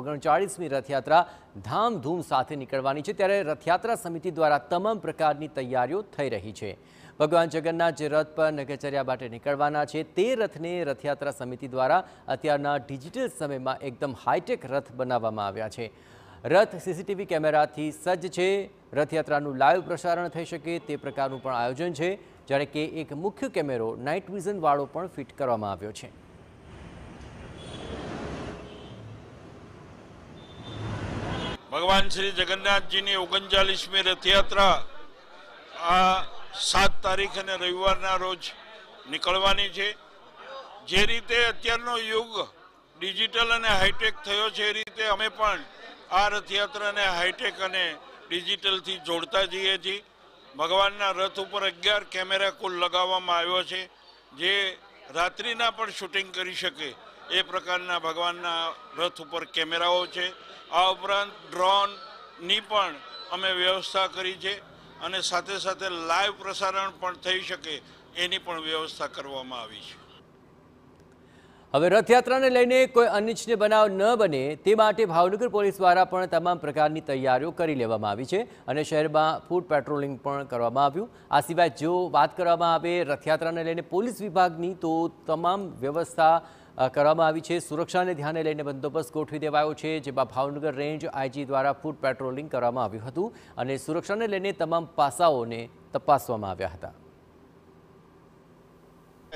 ઓગણચાળીસમી રથયાત્રા ધામધૂમ સાથે નીકળવાની છે ત્યારે રથયાત્રા સમિતિ દ્વારા તમામ પ્રકારની તૈયારીઓ થઈ રહી છે ભગવાન જગન્નાથ જે રથ પર નગરચર્યા માટે નીકળવાના છે તે રથને રથયાત્રા સમિતિ દ્વારા અત્યારના ડિજિટલ સમયમાં એકદમ હાઈટેક રથ બનાવવામાં આવ્યા છે રથ સીસીટીવી કેમેરાથી સજ્જ છે રથયાત્રાનું લાઈવ પ્રસારણ થઈ શકે તે પ્રકારનું પણ આયોજન છે જ્યારે કે એક મુખ્ય કેમેરો નાઇટ વિઝનવાળો પણ ફિટ કરવામાં આવ્યો છે ભગવાન શ્રી જગન્નાથજીની ઓગણચાલીસમી રથયાત્રા આ સાત તારીખ અને રવિવારના રોજ નીકળવાની છે જે રીતે અત્યારનો યુગ ડિજિટલ અને હાઈટેક થયો છે એ રીતે અમે પણ આ રથયાત્રાને હાઈટેક અને ડિજિટલથી જોડતા જઈએ છીએ ભગવાનના રથ ઉપર અગિયાર કેમેરા કુલ લગાવવામાં આવ્યો છે જે રાત્રિના પણ શૂટિંગ કરી શકે એ પ્રકારના ભગવાનના રથ ઉપર કેમેરાઓ છે આ ઉપરાંત ડ્રોનની પણ અમે વ્યવસ્થા કરી છે અને સાથે સાથે લાઈવ પ્રસારણ પણ થઈ શકે એની પણ વ્યવસ્થા કરવામાં આવી છે હવે રથયાત્રાને લઈને કોઈ અનિચ્છનીય બનાવ ન બને તે માટે ભાવનગર પોલીસ દ્વારા પણ તમામ પ્રકારની તૈયારીઓ કરી લેવામાં આવી છે અને શહેરમાં ફૂડ પેટ્રોલિંગ પણ કરવામાં આવ્યું આ સિવાય જો વાત કરવામાં આવે રથયાત્રાને લઈને પોલીસ વિભાગની તો તમામ વ્યવસ્થા કરવામાં આવી છે સુરક્ષાને ધ્યાને લઈને બંદોબસ્ત ગોઠવી દેવાયો છે જેમાં ભાવનગર રેન્જ આઈજી દ્વારા ફૂડ પેટ્રોલિંગ કરવામાં આવ્યું હતું અને સુરક્ષાને લઈને તમામ પાસાઓને તપાસવામાં આવ્યા હતા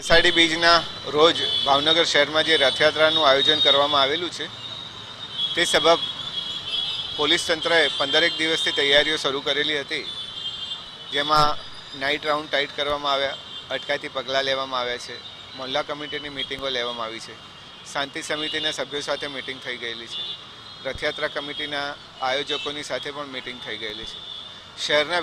અષાઢી બીજના રોજ ભાવનગર શહેરમાં જે રથયાત્રાનું આયોજન કરવામાં આવેલું છે તે સબબ પોલીસ તંત્રએ પંદરેક દિવસથી તૈયારીઓ શરૂ કરેલી હતી જેમાં નાઇટ રાઉન્ડ ટાઈટ કરવામાં આવ્યા અટકાયતી પગલાં લેવામાં આવ્યા છે મોહલ્લા કમિટીની મિટિંગો લેવામાં આવી છે શાંતિ સમિતિના સભ્યો સાથે મિટિંગ થઈ ગયેલી છે રથયાત્રા કમિટીના આયોજકોની સાથે પણ મિટિંગ થઈ ગયેલી છે શહેરના